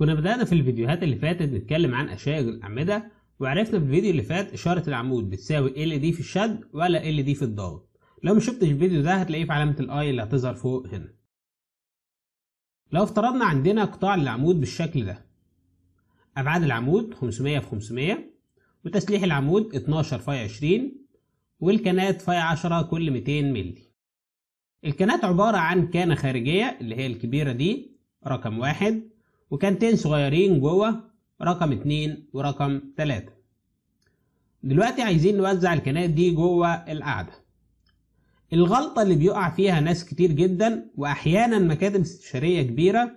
كنا بدأنا في الفيديوهات اللي فاتت نتكلم عن أشياء الأعمدة وعرفنا في الفيديو اللي فات إشارة العمود بتساوي ال دي في الشد ولا ال دي في الضغط لو مشفتش شفتش الفيديو ده هتلاقيه في علامة الاي اللي هتظهر فوق هنا لو افترضنا عندنا قطاع للعمود بالشكل ده أبعاد العمود 500 في 500 وتسليح العمود 12 في 20 والكنات في 10 كل 200 ملي الكنات عبارة عن كانة خارجية اللي هي الكبيرة دي رقم واحد وكانتين صغيرين جوه رقم اتنين ورقم تلاتة دلوقتي عايزين نوزع الكنائس دي جوه القاعدة الغلطة اللي بيقع فيها ناس كتير جدا وأحيانا مكاتب استشارية كبيرة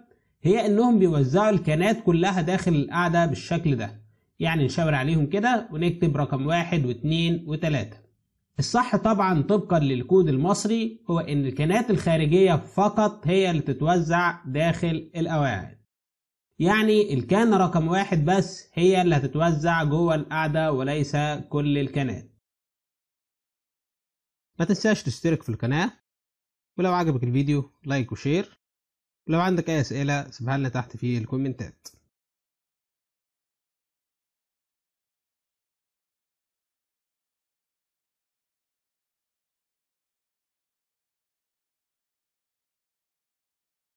هي إنهم بيوزعوا الكنات كلها داخل القاعدة بالشكل ده يعني نشاور عليهم كده ونكتب رقم واحد واتنين وتلاتة الصح طبعا طبقا للكود المصري هو إن الكنات الخارجية فقط هي اللي تتوزع داخل القواعد يعني الكان رقم واحد بس هي اللي هتتوزع جوه القاعدة وليس كل الكنات ما تنساش تشترك في القناة ولو عجبك الفيديو لايك وشير ولو عندك اي اسئلة سيبها لنا تحت في الكومنتات